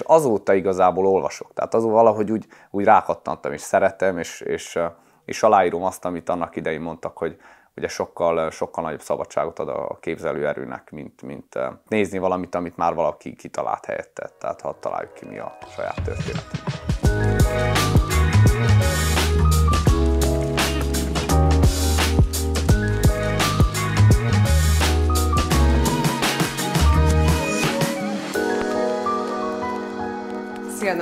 és azóta igazából olvasok. Tehát azóta valahogy úgy, úgy rákattantam, és szeretem, és, és, és aláírom azt, amit annak idején mondtak, hogy ugye sokkal, sokkal nagyobb szabadságot ad a képzelőerőnek, mint, mint eh, nézni valamit, amit már valaki kitalált helyette. Tehát ha találjuk ki, mi a saját történetünk.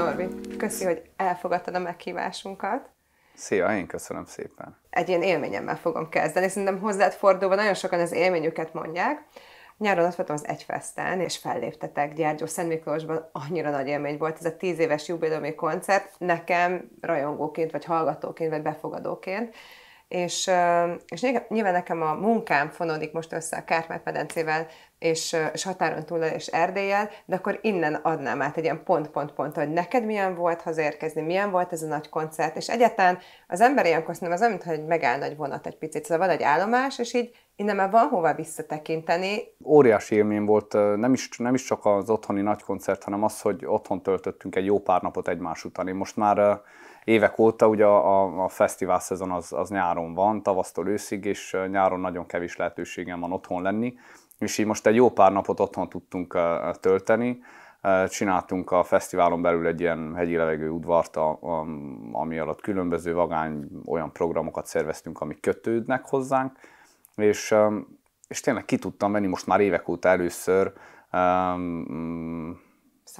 Norbi, köszi, hogy elfogadtad a meghívásunkat. Szia, én köszönöm szépen. Egy ilyen élményemmel fogom kezdeni. Szerintem hozzád fordulva nagyon sokan az élményüket mondják. Nyáron ott voltam az Egyfesten, és felléptetek Gyergyó Szent Miklósban, annyira nagy élmény volt ez a tíz éves jubileumi koncert, nekem rajongóként, vagy hallgatóként, vagy befogadóként és, és nyilván nekem a munkám fonódik most össze a Kárpát-medencével, és, és határon túl és Erdélyel, de akkor innen adnám át egy ilyen pont-pont-pont, hogy neked milyen volt hazérkezni, milyen volt ez a nagy koncert, és egyáltalán az ember ilyenkor nem az mintha hogy megáll egy vonat egy picit, szóval van egy állomás, és így innen már van hova visszatekinteni. Óriási élmény volt, nem is, nem is csak az otthoni nagy koncert, hanem az, hogy otthon töltöttünk egy jó pár napot egymás után. Én most már évek óta ugye a, a, a fesztivál szezon az, az nyáron van, tavasztól őszig, és nyáron nagyon kevés lehetőségem van otthon lenni, és így most egy jó pár napot otthon tudtunk tölteni, csináltunk a fesztiválon belül egy ilyen hegyi levegő udvart, ami alatt különböző vagány olyan programokat szerveztünk, amik kötődnek hozzánk, és, és tényleg ki tudtam menni most már évek óta először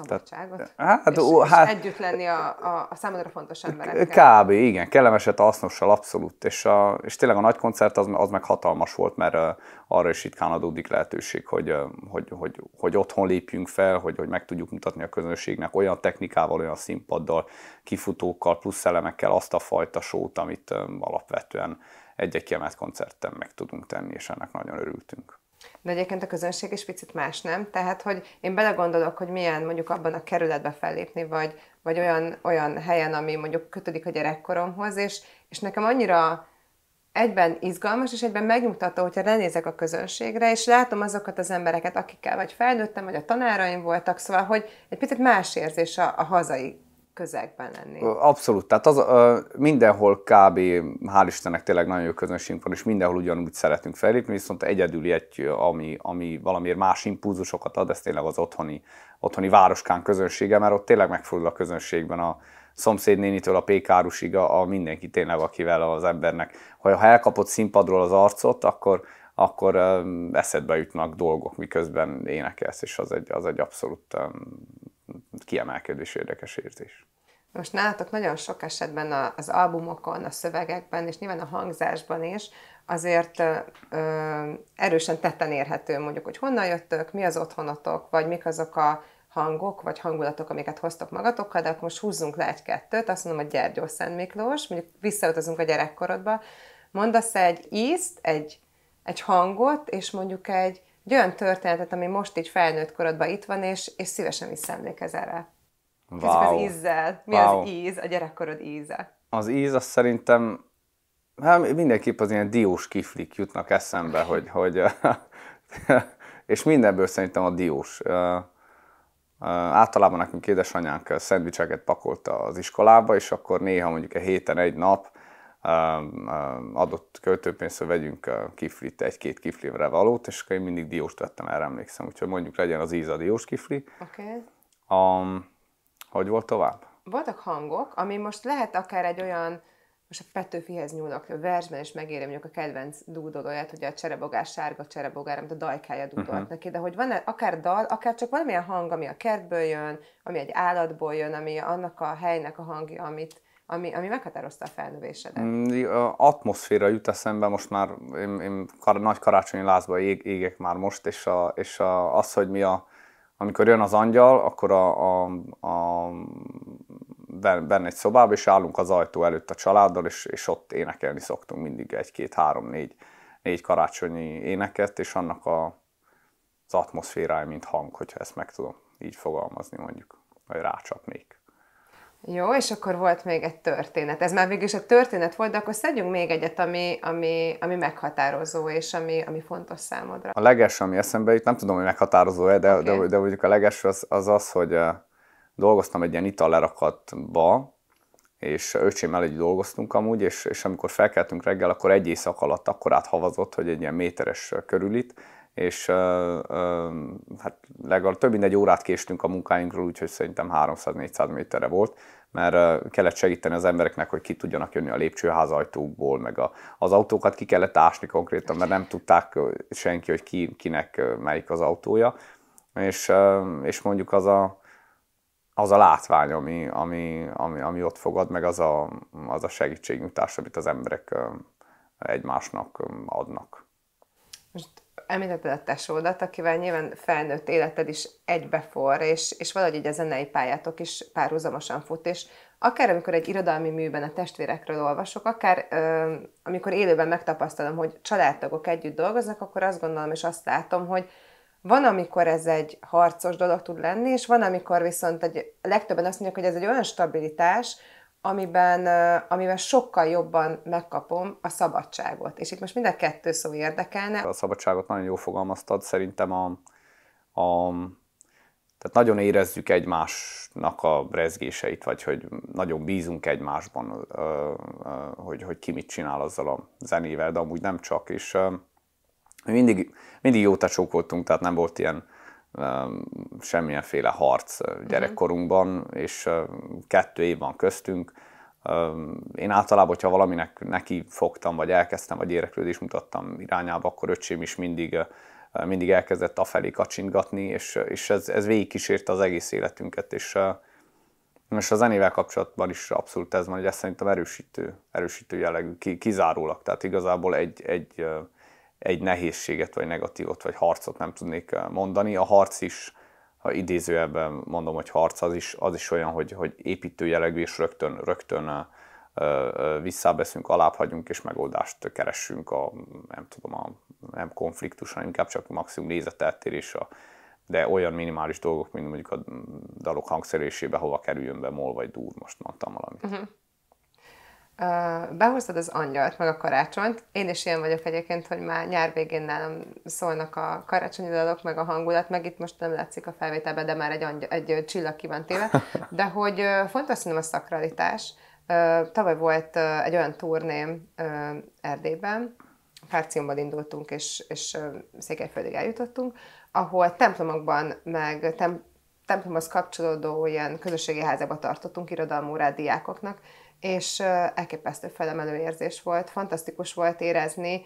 szabadságot. Tehát, hát, és, ó, hát, és együtt lenni a, a, a számodra fontos emberekkel. Kb. igen, kellemeset, hasznossal abszolút. És, a, és tényleg a nagy koncert az, az meg hatalmas volt, mert uh, arra is ritkán adódik lehetőség, hogy, uh, hogy, hogy, hogy otthon lépjünk fel, hogy, hogy meg tudjuk mutatni a közönségnek olyan technikával, olyan színpaddal, kifutókkal, plusz elemekkel azt a fajta sót, amit alapvetően egy-egy kiemelt koncerten meg tudunk tenni, és ennek nagyon örültünk de egyébként a közönség is picit más, nem? Tehát, hogy én belegondolok, hogy milyen mondjuk abban a kerületben fellépni, vagy, vagy olyan, olyan helyen, ami mondjuk kötődik a gyerekkoromhoz, és, és nekem annyira egyben izgalmas, és egyben megnyugtató, hogyha lenézek a közönségre, és látom azokat az embereket, akikkel vagy felnőttem, vagy a tanáraim voltak, szóval, hogy egy picit más érzés a, a hazai közegben lenni. Abszolút. Tehát az, mindenhol kb. hál' Istennek tényleg nagyon jó közönségünk van, és mindenhol ugyanúgy szeretünk felépni. viszont egyedül egy, ami, ami valamiért más impulzusokat ad, ez tényleg az otthoni, otthoni városkán közönsége, mert ott tényleg megfordul a közönségben a, szomszédnénitől a pékárusig a, a mindenki tényleg, akivel az embernek, ha, ha elkapott színpadról az arcot, akkor, akkor eszedbe jutnak dolgok, miközben énekelsz, és az egy, az egy abszolút kiemelkedő és érdekes érzés. Most nálatok nagyon sok esetben az albumokon, a szövegekben, és nyilván a hangzásban is, azért ö, erősen tetten érhető mondjuk, hogy honnan jöttök, mi az otthonotok, vagy mik azok a hangok, vagy hangulatok, amiket hoztok magatokkal, de akkor most húzzunk le egy-kettőt, azt mondom, hogy Gyergyó Szent Miklós, mondjuk visszautazunk a gyerekkorodba, mondasz egy ízt, egy, egy hangot, és mondjuk egy egy olyan történetet, ami most így felnőtt korodban itt van, és, és szívesen visszaemlékezel rá. Wow. az ízzel. Mi wow. az íz, a gyerekkorod íze? Az íz az szerintem, hát mindenképp az ilyen diós kiflik jutnak eszembe, hogy, hogy és mindenből szerintem a diós. Általában nekünk édesanyánk szendvicseket pakolta az iskolába, és akkor néha mondjuk a héten egy nap adott költőpénztől vegyünk a kiflit, egy-két kiflivre valót, és akkor én mindig diót vettem, erre emlékszem. Úgyhogy mondjuk legyen az íz a diós kifli. Oké. Okay. hogy volt tovább? Voltak hangok, ami most lehet akár egy olyan, most a Petőfihez nyúlok, a versben is megérem mondjuk a kedvenc dúdolóját, hogy a cserebogás sárga cserebogár, amit a dajkája dúdolt uh-huh. neki, de hogy van akár dal, akár csak valamilyen hang, ami a kertből jön, ami egy állatból jön, ami annak a helynek a hangja, amit ami, ami meghatározta a felnövésedet. A mm, atmoszféra jut eszembe, most már én, én kar, nagy karácsonyi lázba ég, égek már most, és, a, és a, az, hogy mi a, amikor jön az angyal, akkor a, a, a benne egy szobába, és állunk az ajtó előtt a családdal, és, és ott énekelni szoktunk mindig egy-két, három, négy, négy karácsonyi éneket, és annak a, az atmoszférája, mint hang, hogyha ezt meg tudom így fogalmazni mondjuk, vagy rácsapnék. Jó, és akkor volt még egy történet. Ez már végül is a történet volt, de akkor szedjünk még egyet, ami, ami, ami meghatározó, és ami, ami fontos számodra. A leges, ami eszembe jut, nem tudom, hogy meghatározó-e, de, okay. de, de mondjuk a leges az, az az, hogy eh, dolgoztam egy ilyen itallerakatba, és öcsémmel együtt dolgoztunk amúgy, és, és amikor felkeltünk reggel, akkor egy éjszak alatt akkor áthavazott, hogy egy ilyen méteres körülít és hát legalább több mint egy órát késtünk a munkáinkról, úgyhogy szerintem 300-400 méterre volt, mert kellett segíteni az embereknek, hogy ki tudjanak jönni a lépcsőház ajtókból, meg a, az autókat ki kellett ásni konkrétan, mert nem tudták senki, hogy ki, kinek melyik az autója, és, és mondjuk az a, az a látvány, ami, ami, ami, ami ott fogad, meg az a, az a segítségnyújtás, amit az emberek egymásnak adnak. Most említetted a tesódat, akivel nyilván felnőtt életed is egybefor, és, és valahogy így a zenei pályátok is párhuzamosan fut, és akár amikor egy irodalmi műben a testvérekről olvasok, akár ö, amikor élőben megtapasztalom, hogy családtagok együtt dolgoznak, akkor azt gondolom és azt látom, hogy van, amikor ez egy harcos dolog tud lenni, és van, amikor viszont egy, legtöbben azt mondják, hogy ez egy olyan stabilitás, amiben, amiben sokkal jobban megkapom a szabadságot. És itt most mind a kettő szó érdekelne. A szabadságot nagyon jól fogalmaztad, szerintem a, a tehát nagyon érezzük egymásnak a rezgéseit, vagy hogy nagyon bízunk egymásban, hogy, hogy ki mit csinál azzal a zenével, de amúgy nem csak, és mindig, mindig jó tecsók voltunk, tehát nem volt ilyen Um, semmilyenféle harc uh, mhm. gyerekkorunkban, és uh, kettő év van köztünk. Um, én általában, hogyha valaminek neki fogtam, vagy elkezdtem, vagy érdeklődést mutattam irányába, akkor öcsém is mindig, uh, mindig elkezdett afelé kacsingatni, és, és ez, ez végigkísérte az egész életünket, és, és a zenével kapcsolatban is abszolút ez van, hogy ez szerintem erősítő, erősítő jellegű, kizárólag. Tehát igazából egy, egy egy nehézséget, vagy negatívot, vagy harcot nem tudnék eh, mondani. A harc is, ha idézőjelben mondom, hogy harc, az is, az is olyan, hogy, hogy építő jellegű és rögtön, rögtön eh, eh, visszábeszünk, alább hagyunk, és megoldást keresünk a, nem tudom, a nem konfliktus, hanem inkább csak maximum nézeteltérés, a, de olyan minimális dolgok, mint mondjuk a dalok hangszerésébe, hova kerüljön be mol vagy dur, most mondtam valamit. Uh-huh behoztad az angyalt, meg a karácsonyt. Én is ilyen vagyok egyébként, hogy már nyár végén nálam szólnak a karácsonyi dalok, meg a hangulat, meg itt most nem látszik a felvételben, de már egy, angy- egy csillag ki van téve. De hogy fontos szerintem a szakralitás. Tavaly volt egy olyan turném Erdélyben, Fárciumban indultunk, és, és Székelyföldig eljutottunk, ahol templomokban, meg templomhoz kapcsolódó ilyen közösségi házába tartottunk irodalmú diákoknak, és elképesztő felemelő érzés volt, fantasztikus volt érezni,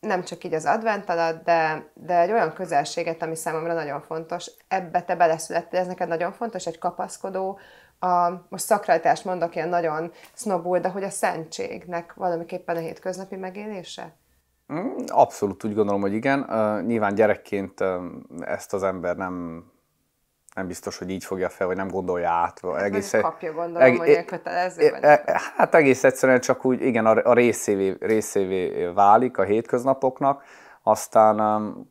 nem csak így az advent alatt, de, de egy olyan közelséget, ami számomra nagyon fontos. Ebbe te beleszülettél, ez neked nagyon fontos, egy kapaszkodó, a, most szakrajtást mondok ilyen nagyon sznobul, de hogy a szentségnek valamiképpen a hétköznapi megélése? Mm, abszolút úgy gondolom, hogy igen. nyilván gyerekként ezt az ember nem nem biztos, hogy így fogja fel, vagy nem gondolja át. Hát egész, nem kapja, gondolom, eg- hogy kötelező. E- e- e- hát egész egyszerűen csak úgy, igen, a, a részévé, részévé válik a hétköznapoknak, aztán um,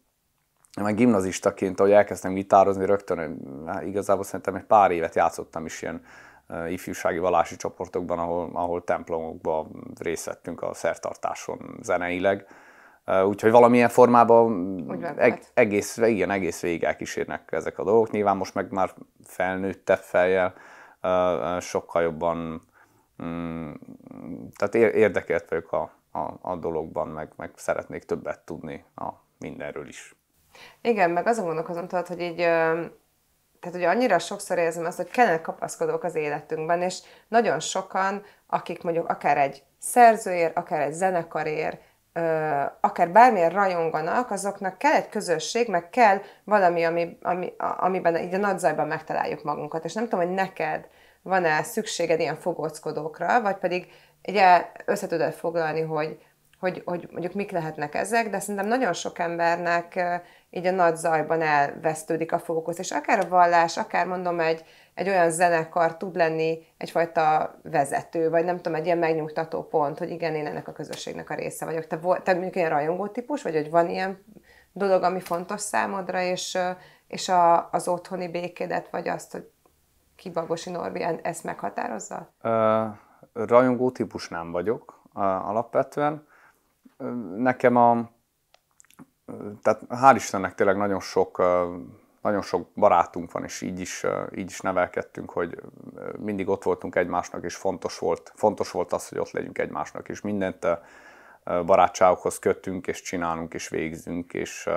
meg gimnazistaként, ahogy elkezdtem gitározni, rögtön hát igazából szerintem egy pár évet játszottam is ilyen uh, ifjúsági valási csoportokban, ahol, ahol templomokban részt vettünk a szertartáson zeneileg Úgyhogy valamilyen formában eg- egész, igen, egész végig elkísérnek ezek a dolgok. Nyilván most meg már felnőttebb fejjel sokkal jobban mm, tehát érdekelt vagyok a, a, a dologban, meg, meg szeretnék többet tudni a mindenről is. Igen, meg azon gondolkozom, tudod, hogy így tehát ugye annyira sokszor érzem azt, hogy kellene kapaszkodók az életünkben, és nagyon sokan, akik mondjuk akár egy szerzőért, akár egy zenekarért, akár bármilyen rajonganak, azoknak kell egy közösség, meg kell valami, ami, ami, amiben így a nagyzajban megtaláljuk magunkat. És nem tudom, hogy neked van-e szükséged ilyen fogockodókra, vagy pedig ugye összetudod foglalni, hogy, hogy, hogy mondjuk mik lehetnek ezek, de szerintem nagyon sok embernek így a nagy zajban elvesztődik a fókusz. És akár a vallás, akár mondom egy, egy olyan zenekar tud lenni egyfajta vezető, vagy nem tudom, egy ilyen megnyugtató pont, hogy igen, én ennek a közösségnek a része vagyok. Te, te mondjuk ilyen rajongó típus, vagy hogy van ilyen dolog, ami fontos számodra, és, és a, az otthoni békédet, vagy azt, hogy kibagosi Norbi ezt meghatározza? Uh, rajongó típus nem vagyok uh, alapvetően. Uh, nekem a tehát hál' Istennek tényleg nagyon sok, nagyon sok barátunk van, és így is, így is nevelkedtünk, hogy mindig ott voltunk egymásnak, és fontos volt, fontos volt az, hogy ott legyünk egymásnak, és mindent barátságokhoz kötünk, és csinálunk, és végzünk, és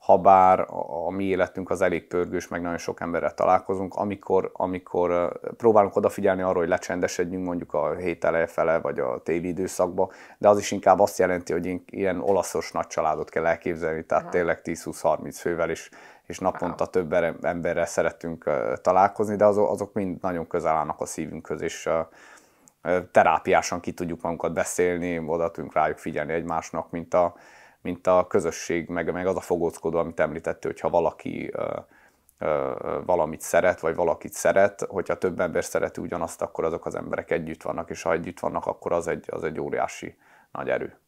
habár a mi életünk az elég pörgős, meg nagyon sok emberrel találkozunk, amikor, amikor próbálunk odafigyelni arra, hogy lecsendesedjünk mondjuk a hét eleje fele, vagy a téli időszakba, de az is inkább azt jelenti, hogy ilyen olaszos nagy családot kell elképzelni, tehát Aha. tényleg 10-20-30 fővel is és naponta Aha. több emberrel szeretünk találkozni, de azok, azok mind nagyon közel állnak a szívünkhöz, és terápiásan ki tudjuk magunkat beszélni, oda tudunk rájuk figyelni egymásnak, mint a, mint a közösség, meg, meg az a fogóckodó, amit említettél, hogy ha valaki ö, ö, valamit szeret, vagy valakit szeret, hogyha több ember szereti ugyanazt, akkor azok az emberek együtt vannak, és ha együtt vannak, akkor az egy, az egy óriási nagy erő.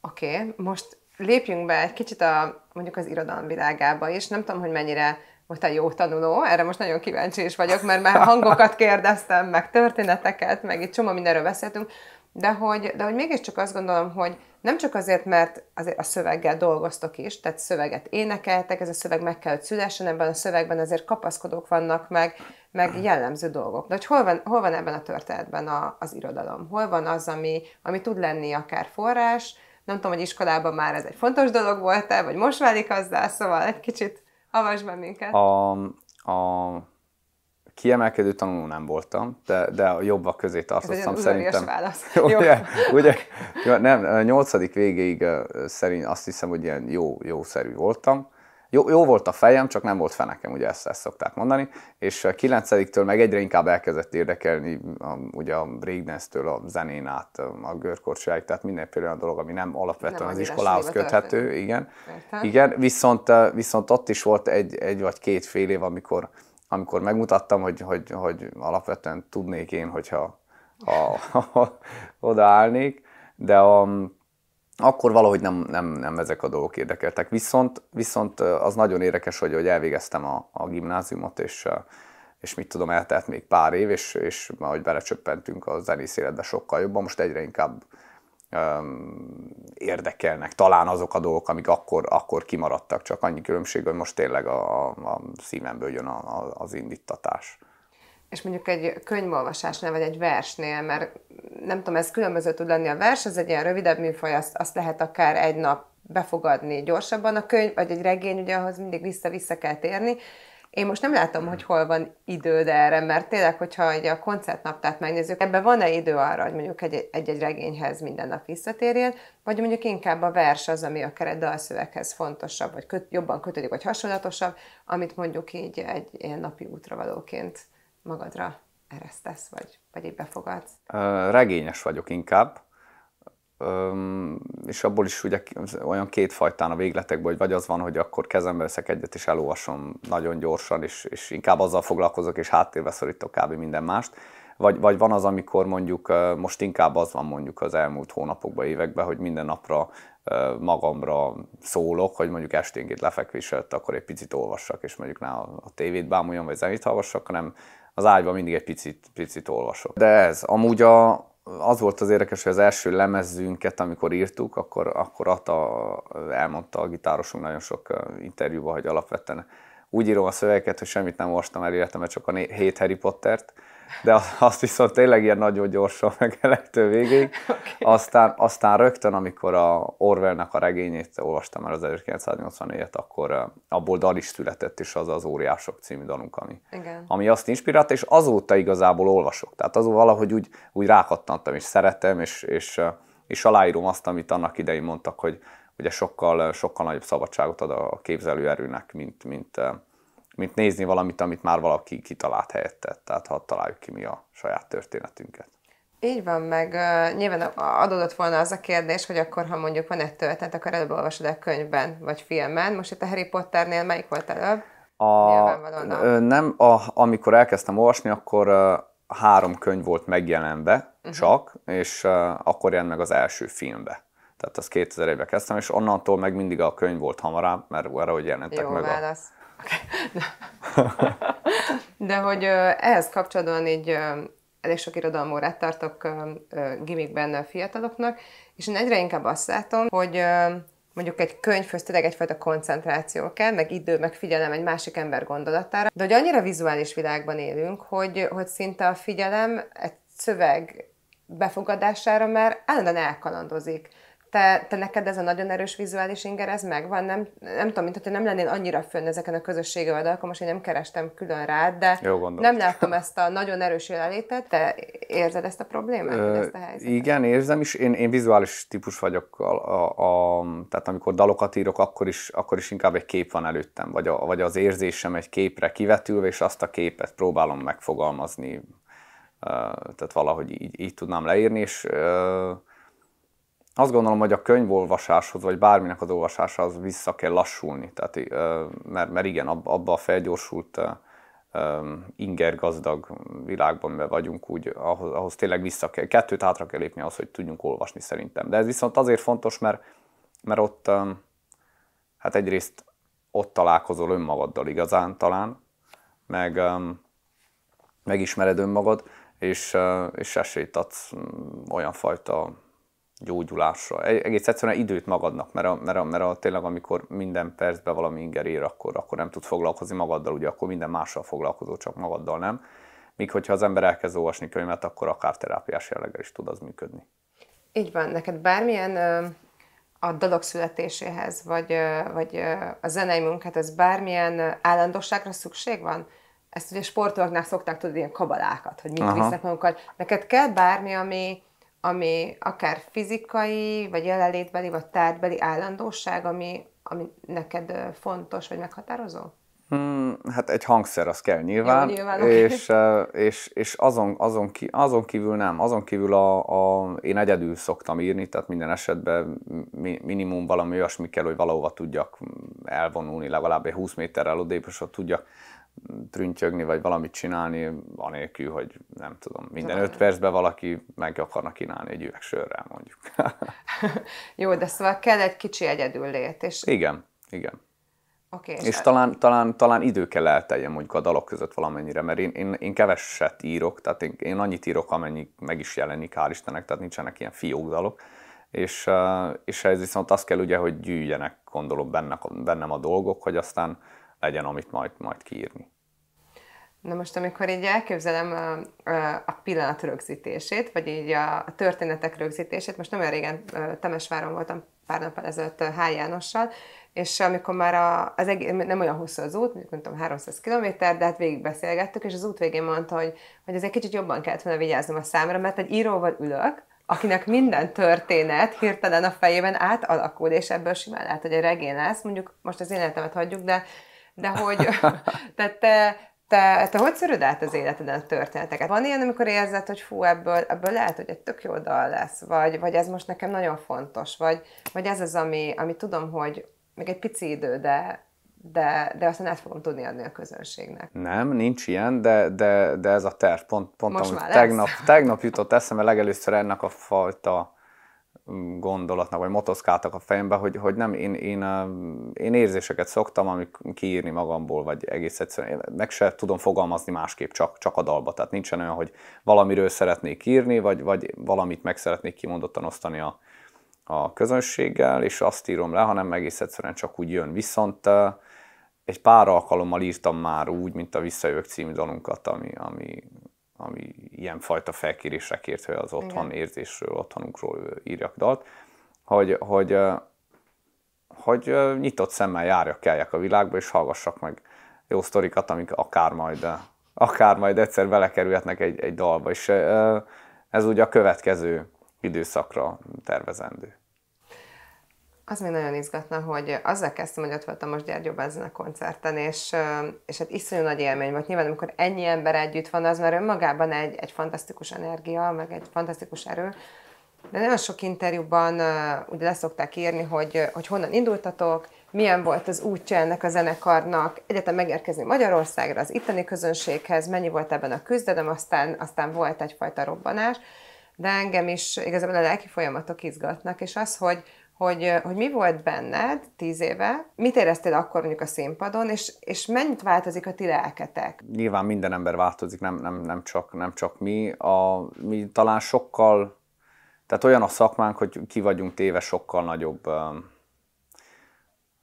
Oké, okay, most lépjünk be egy kicsit a, mondjuk az irodalom világába és Nem tudom, hogy mennyire volt te jó tanuló, erre most nagyon kíváncsi is vagyok, mert már hangokat kérdeztem, meg történeteket, meg itt csomó mindenről beszéltünk, de hogy, de hogy mégiscsak azt gondolom, hogy nem csak azért, mert azért a szöveggel dolgoztok is, tehát szöveget énekeltek, ez a szöveg meg kell, hogy szülessen, ebben a szövegben azért kapaszkodók vannak, meg, meg jellemző dolgok. De hogy hol van, hol van ebben a történetben a, az irodalom? Hol van az, ami, ami tud lenni akár forrás? Nem tudom, hogy iskolában már ez egy fontos dolog volt-e, vagy most válik azzal, szóval egy kicsit avasd be minket. A, a kiemelkedő tanuló nem voltam, de, de a jobbak közé tartoztam Ez szerintem. válasz. Ugye, ugye, nem, a nyolcadik végéig szerint azt hiszem, hogy ilyen jó, jószerű voltam. Jó, jó volt a fejem, csak nem volt fenekem, ugye ezt, ezt szokták mondani, és a kilencediktől meg egyre inkább elkezdett érdekelni a, ugye a Régnesztől től a zenén át, a görkorcsáig, tehát mindenféle olyan dolog, ami nem alapvetően nem az iskolához köthető, történt. igen. Értem. igen viszont, viszont ott is volt egy, egy vagy két fél év, amikor amikor megmutattam, hogy, hogy, hogy alapvetően tudnék én, hogyha ha, ha, odaállnék, de a, akkor valahogy nem, nem, nem ezek a dolgok érdekeltek. Viszont, viszont az nagyon érdekes, hogy, hogy elvégeztem a, a gimnáziumot, és, és mit tudom, eltelt még pár év, és, és ahogy belecsöppentünk a zenész életbe sokkal jobban, most egyre inkább érdekelnek talán azok a dolgok, amik akkor, akkor kimaradtak, csak annyi különbség, hogy most tényleg a, a szívemből jön a, a, az indítatás. És mondjuk egy könyvolvasásnál, vagy egy versnél, mert nem tudom, ez különböző tud lenni a vers, ez egy ilyen rövidebb műfaj, azt, azt lehet akár egy nap befogadni gyorsabban a könyv, vagy egy regény, ugye ahhoz mindig vissza-vissza kell térni, én most nem látom, hogy hol van időd erre, mert tényleg, hogyha egy a koncertnaptát megnézzük, ebben van-e idő arra, hogy mondjuk egy-egy regényhez minden nap visszatérjen, vagy mondjuk inkább a vers az, ami a egy dalszöveghez fontosabb, vagy köt, jobban kötődik, vagy hasonlatosabb, amit mondjuk így egy ilyen napi útra valóként magadra eresztesz, vagy, vagy így befogadsz? Uh, regényes vagyok inkább, és abból is ugye olyan kétfajtán a végletekből, hogy vagy az van, hogy akkor kezembe veszek egyet és elolvasom nagyon gyorsan, és, és inkább azzal foglalkozok, és háttérbe szorítok kb. minden mást, vagy, vagy van az, amikor mondjuk most inkább az van mondjuk az elmúlt hónapokban, években, hogy minden napra magamra szólok, hogy mondjuk esténként lefekvés előtt akkor egy picit olvassak, és mondjuk ne a, tévét bámuljam, vagy zenét hallgassak, hanem az ágyban mindig egy picit, picit olvasok. De ez, amúgy a, az volt az érdekes, hogy az első lemezünket, amikor írtuk, akkor, akkor Ata elmondta a gitárosunk nagyon sok interjúban, hogy alapvetően úgy írom a szövegeket, hogy semmit nem olvastam el életemben, csak a hét Harry Pottert, de azt viszont tényleg ilyen nagyon gyorsan meg elektől végig. Okay. Aztán, aztán rögtön, amikor a Orwellnek a regényét olvastam már az 1984-et, akkor abból dal is született, és az az Óriások című dalunk, ami, Igen. ami azt inspirálta, és azóta igazából olvasok. Tehát azóta valahogy úgy, úgy rákattantam, és szeretem, és, és, és aláírom azt, amit annak idején mondtak, hogy ugye sokkal, sokkal nagyobb szabadságot ad a képzelőerőnek, mint, mint, mint nézni valamit, amit már valaki kitalált helyette. Tehát ha találjuk ki mi a saját történetünket. Így van, meg uh, nyilván adódott volna az a kérdés, hogy akkor, ha mondjuk van egy történet, akkor előbb olvasod el könyvben vagy filmen. Most itt a Harry Potternél melyik volt előbb? A, nem, a, amikor elkezdtem olvasni, akkor uh, három könyv volt megjelenve uh-huh. csak, és uh, akkor jön meg az első filmbe. Tehát az 2001-ben kezdtem, és onnantól meg mindig a könyv volt hamarabb, mert arra, hogy jelentek Jó meg a de hogy ehhez kapcsolódóan így elég sok irodalmórát tartok gimikben fiataloknak, és én egyre inkább azt látom, hogy mondjuk egy könyvhöz tényleg egyfajta koncentráció kell, meg idő, meg figyelem egy másik ember gondolatára. De hogy annyira vizuális világban élünk, hogy, hogy szinte a figyelem egy szöveg befogadására már állandóan elkalandozik te, te neked ez a nagyon erős vizuális inger, ez megvan, nem, nem tudom, mint hogy nem lennél annyira fönn ezeken a közösségi oldalakon, most én nem kerestem külön rád, de nem láttam ezt a nagyon erős jelenlétet, te érzed ezt a problémát, Ö, ezt a helyzetet? Igen, érzem is, én, én vizuális típus vagyok, a, a, a, tehát amikor dalokat írok, akkor is, akkor is inkább egy kép van előttem, vagy, a, vagy az érzésem egy képre kivetülve, és azt a képet próbálom megfogalmazni, tehát valahogy így, így tudnám leírni, és azt gondolom, hogy a könyvolvasáshoz, vagy bárminek az olvasáshoz vissza kell lassulni. Tehát, mert, mert igen, abba a felgyorsult gazdag világban mert vagyunk, úgy, ahhoz, ahhoz tényleg vissza kell, kettőt hátra kell lépni ahhoz, hogy tudjunk olvasni szerintem. De ez viszont azért fontos, mert, mert ott, hát egyrészt ott találkozol önmagaddal igazán talán, meg megismered önmagad, és, és esélyt adsz mm, olyan fajta gyógyulásra. Egész egyszerűen időt magadnak, mert, a, mert, a, mert a, tényleg amikor minden percben valami inger ér, akkor, akkor nem tud foglalkozni magaddal, ugye akkor minden mással foglalkozó, csak magaddal nem. Míg hogyha az ember elkezd olvasni könyvet, akkor akár terápiás jelleggel is tud az működni. Így van. Neked bármilyen a dalok születéséhez, vagy, vagy a zenei munkát, ez bármilyen állandóságra szükség van? Ezt ugye sportolóknál szokták tudni ilyen kabalákat, hogy mit Aha. visznek magukkal. Neked kell bármi, ami, ami akár fizikai, vagy jelenlétbeli, vagy tárgybeli állandóság, ami, ami neked fontos, vagy meghatározó? Hmm, hát egy hangszer az kell nyilván, Jó, nyilván és, és, és azon, azon, ki, azon kívül nem, azon kívül a, a, én egyedül szoktam írni, tehát minden esetben mi, minimum valami olyasmi kell, hogy valahova tudjak elvonulni, legalább egy 20 méterrel odébb, és ott tudjak trüntyögni, vagy valamit csinálni, anélkül, hogy nem tudom, minden öt percben valaki meg akarna kínálni egy üveg sörrel, mondjuk. Jó, de szóval kell egy kicsi lét, És... Igen, igen. Okay, és, talán, talán, talán idő kell elteljen mondjuk a dalok között valamennyire, mert én, én, én keveset írok, tehát én, én annyit írok, amennyi meg is jelenik, hál' Istennek, tehát nincsenek ilyen fiók dalok, és, és ez viszont azt kell ugye, hogy gyűjjenek, gondolom, bennem a dolgok, hogy aztán legyen, amit majd, majd kiírni. Na most, amikor így elképzelem a, a pillanat rögzítését, vagy így a, a történetek rögzítését, most nem olyan régen Temesváron voltam pár nap ezelőtt H. Jánossal, és amikor már a, az egész, nem olyan hosszú az út, mondjuk mondtam 300 km, de hát végigbeszélgettük, és az út végén mondta, hogy, hogy egy kicsit jobban kellett volna vigyáznom a számra, mert egy íróval ülök, akinek minden történet hirtelen a fejében átalakul, és ebből simán lehet, hogy egy regény lesz, mondjuk most az életemet hagyjuk, de de hogy tehát te, te, te hogy szöröd át az életeden a történeteket? Van ilyen, amikor érzed, hogy fú, ebből, ebből lehet, hogy egy tök jó dal lesz, vagy, vagy ez most nekem nagyon fontos, vagy, vagy ez az, ami, ami tudom, hogy még egy pici idő, de, de, de aztán át fogom tudni adni a közönségnek. Nem, nincs ilyen, de, de, de ez a terv. Pont, pont Most amit tegnap, lesz. tegnap jutott eszembe legelőször ennek a fajta gondolatnak, vagy motoszkáltak a fejembe, hogy, hogy nem, én, én, én érzéseket szoktam, amik kiírni magamból, vagy egész egyszerűen meg se tudom fogalmazni másképp, csak, csak a dalba. Tehát nincsen olyan, hogy valamiről szeretnék írni, vagy, vagy valamit meg szeretnék kimondottan osztani a, a közönséggel, és azt írom le, hanem egész egyszerűen csak úgy jön. Viszont egy pár alkalommal írtam már úgy, mint a Visszajövök című dalunkat, ami, ami ami ilyenfajta felkérésekért, hogy az otthon Igen. érzésről, otthonunkról írjak dalt, hogy, hogy, hogy nyitott szemmel járjak, keljek a világba, és hallgassak meg jó sztorikat, amik akár majd, akár majd egyszer belekerülhetnek egy, egy dalba, és ez ugye a következő időszakra tervezendő. Az még nagyon izgatna, hogy azzal kezdtem, hogy ott voltam most Gyergyó ezen a koncerten, és, és hát iszonyú nagy élmény volt. Nyilván, amikor ennyi ember együtt van, az már önmagában egy, egy fantasztikus energia, meg egy fantasztikus erő. De nagyon sok interjúban ugye leszokták írni, hogy, hogy honnan indultatok, milyen volt az útja ennek a zenekarnak, egyetem megérkezni Magyarországra, az itteni közönséghez, mennyi volt ebben a küzdelem, aztán, aztán volt egyfajta robbanás de engem is igazából a lelki folyamatok izgatnak, és az, hogy, hogy, hogy mi volt benned tíz éve, mit éreztél akkor mondjuk a színpadon, és, és mennyit változik a ti lelketek? Nyilván minden ember változik, nem, nem, nem, csak, nem csak mi. A, mi talán sokkal, tehát olyan a szakmánk, hogy ki vagyunk téve sokkal nagyobb,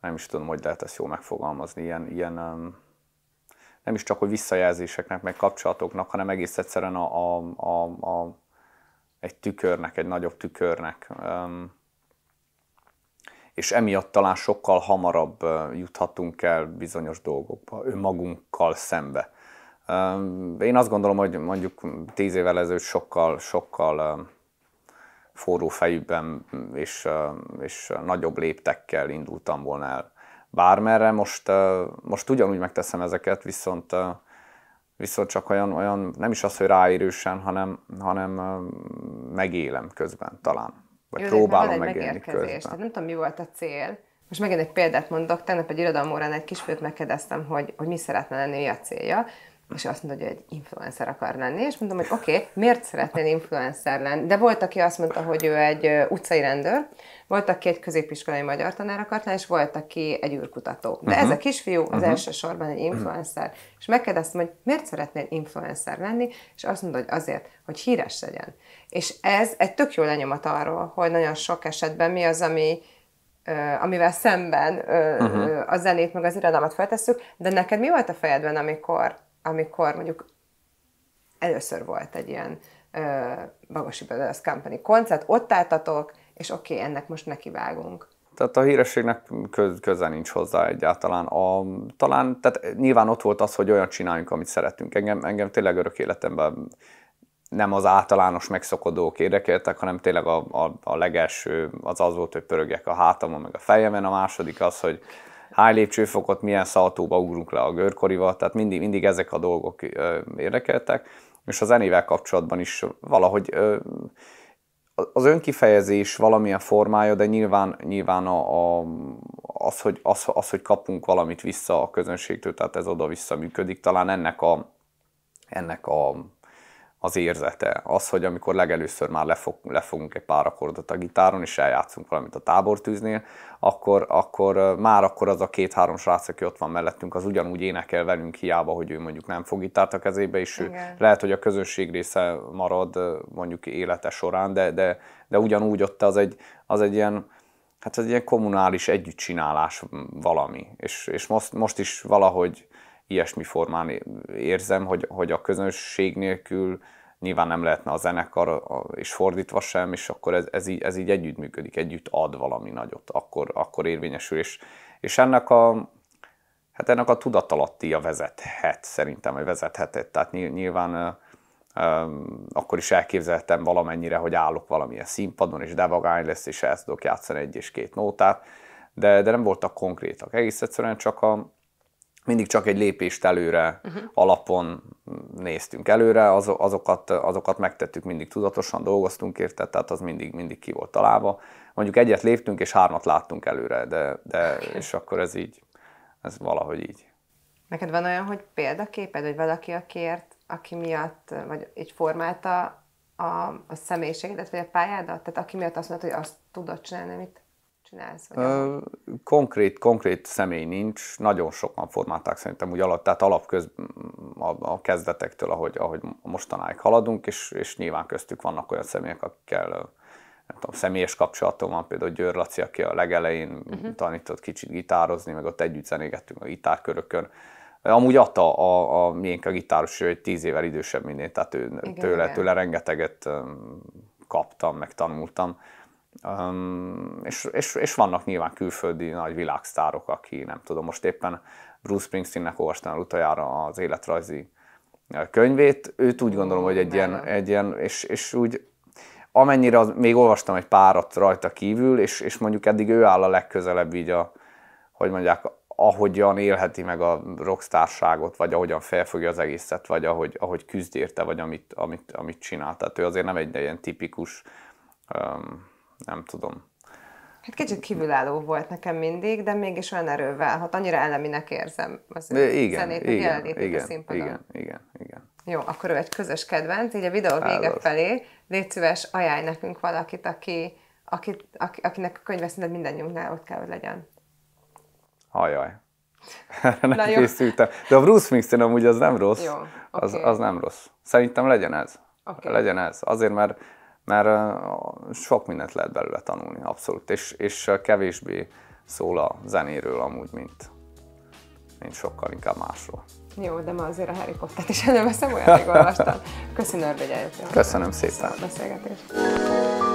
nem is tudom, hogy lehet ezt jól megfogalmazni, ilyen, ilyen nem is csak, hogy visszajelzéseknek, meg kapcsolatoknak, hanem egész egyszerűen a, a, a, a, egy tükörnek, egy nagyobb tükörnek és emiatt talán sokkal hamarabb juthatunk el bizonyos dolgokba, önmagunkkal szembe. Én azt gondolom, hogy mondjuk tíz évvel ezelőtt sokkal, sokkal forró fejűben és, és nagyobb léptekkel indultam volna el bármerre. Most, most ugyanúgy megteszem ezeket, viszont, viszont csak olyan, olyan nem is az, hogy ráérősen, hanem, hanem megélem közben talán. Vagy próbálom meg egy közben. Tehát nem tudom, mi volt a cél. Most megint egy példát mondok, tegnap egy irodalmórán egy kisfőt megkérdeztem, hogy, hogy mi szeretne lenni, mi a célja, és azt mondta, hogy egy influencer akar lenni, és mondom, hogy oké, okay, miért szeretnél influencer lenni? De volt, aki azt mondta, hogy ő egy utcai rendőr, volt, aki egy középiskolai magyar tanár akart lenni, és volt, aki egy űrkutató. De uh-huh. ez a kisfiú az uh-huh. Mhm. elsősorban egy influencer. Uh-huh. És megkérdeztem, hogy miért szeretnél influencer lenni, és azt mondta, hogy azért, hogy híres legyen. És ez egy tök jó lenyomat arról, hogy nagyon sok esetben mi az, ami amivel szemben uh-huh. a zenét meg az irodalmat feltesszük, de neked mi volt a fejedben, amikor amikor mondjuk először volt egy ilyen Bagosi Brothers Company koncert, ott álltatok, és oké, okay, ennek most nekivágunk. Tehát a hírességnek köze nincs hozzá egyáltalán. A, talán, tehát nyilván ott volt az, hogy olyan csináljunk, amit szeretünk. Engem, engem tényleg örök életemben nem az általános megszokodók érdekeltek, hanem tényleg a, a, a legelső az az volt, hogy pörögjek a hátamon, meg a fejemen, a második az, hogy hány lépcsőfokot, milyen szaltóba ugrunk le a görkorival, tehát mindig, mindig ezek a dolgok érdekeltek, és a zenével kapcsolatban is valahogy az önkifejezés valamilyen formája, de nyilván, nyilván a, a, az, hogy, az, az, hogy kapunk valamit vissza a közönségtől, tehát ez oda-vissza működik, talán ennek a, ennek a az érzete, az, hogy amikor legelőször már lefog, lefogunk egy pár akkordot a gitáron, és eljátszunk valamit a tábortűznél, akkor, akkor már akkor az a két-három srác, aki ott van mellettünk, az ugyanúgy énekel velünk, hiába, hogy ő mondjuk nem fog gitárt a kezébe, és ő lehet, hogy a közösség része marad mondjuk élete során, de, de, de ugyanúgy ott az egy, az egy ilyen, hát egy ilyen kommunális együttcsinálás valami. És, és most, most is valahogy ilyesmi formán érzem, hogy, hogy a közönség nélkül nyilván nem lehetne a zenekar, és fordítva sem, és akkor ez, ez, így, ez így együtt működik, együtt ad valami nagyot, akkor, akkor érvényesül, és, és ennek a hát ennek a tudatalattia vezethet, szerintem, hogy vezethetett, tehát nyilván akkor is elképzeltem valamennyire, hogy állok valamilyen színpadon, és devagány lesz, és el tudok játszani egy és két nótát, de, de nem voltak konkrétak. Egész egyszerűen csak a, mindig csak egy lépést előre uh-huh. alapon néztünk előre, az, azokat, azokat megtettük, mindig tudatosan dolgoztunk érte, tehát az mindig, mindig ki volt találva. Mondjuk egyet léptünk, és hármat láttunk előre, de, de és akkor ez így, ez valahogy így. Neked van olyan, hogy példaképed, vagy valaki, akiért, aki miatt, vagy így formálta a, a személyiségedet, vagy a pályádat? Tehát aki miatt azt mondta, hogy azt tudod csinálni, amit csinálsz? Vagy Ö, konkrét, konkrét személy nincs, nagyon sokan formálták szerintem úgy alatt, tehát alapköz a, a kezdetektől, ahogy, ahogy mostanáig haladunk, és, és nyilván köztük vannak olyan személyek, akikkel nem tudom, személyes kapcsolatom van, például Győr Laci, aki a legelején uh-huh. tanított kicsit gitározni, meg ott együtt zenégettünk a gitárkörökön, Amúgy Ata, a, a miénk a gitáros, ő egy tíz évvel idősebb, mint én, tehát ő, igen, tőle, igen. tőle rengeteget kaptam, meg tanultam. Um, és, és, és vannak nyilván külföldi nagy világsztárok, aki nem tudom, most éppen Bruce Springsteennek olvastam utoljára az életrajzi könyvét, őt úgy gondolom, hogy egy ilyen, egy ilyen és, és úgy amennyire az, még olvastam egy párat rajta kívül, és, és mondjuk eddig ő áll a legközelebb így a, hogy mondják, ahogyan élheti meg a rockstárságot, vagy ahogyan felfogja az egészet, vagy ahogy, ahogy küzd érte, vagy amit, amit, amit csinál. Tehát ő azért nem egy ilyen tipikus um, nem tudom. Hát kicsit kívülálló volt nekem mindig, de mégis olyan erővel, hát annyira elleminek érzem az ő igen, zenét, igen, igen, a színpadon. Igen, igen, igen. Jó, akkor ő egy közös kedvenc, így a videó vége felé légy szíves, ajánlj nekünk valakit, aki, akit, aki, akinek a könyve szinte mindannyiunknál ott kell, hogy legyen. Ajaj. nem Na készültem. De a Bruce Springsteen amúgy az nem rossz. Jó, okay. az, az nem rossz. Szerintem legyen ez. Okay. Legyen ez. Azért, mert mert sok mindent lehet belőle tanulni, abszolút, és, és kevésbé szól a zenéről amúgy, mint, mint sokkal inkább másról. Jó, de ma azért a Harry Potter-t is előveszem, olyan még olvastam. Köszönöm, hogy eljöttél. Köszönöm szépen. a beszélgetést.